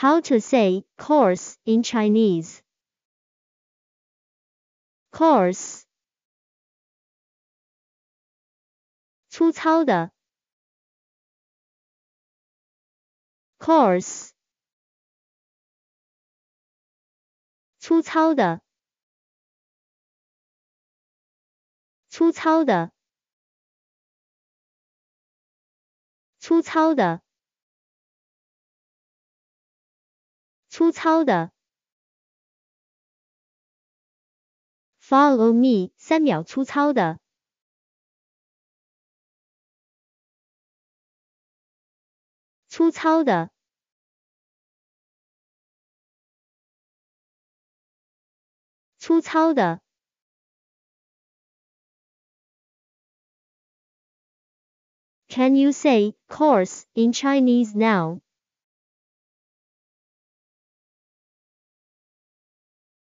How to say course in Chinese? Course 粗糙的 course 粗糙的粗糙的粗糙的粗糙的，Follow me，三秒，粗糙的，粗糙的，粗糙的。Can you say c o u r s e in Chinese now?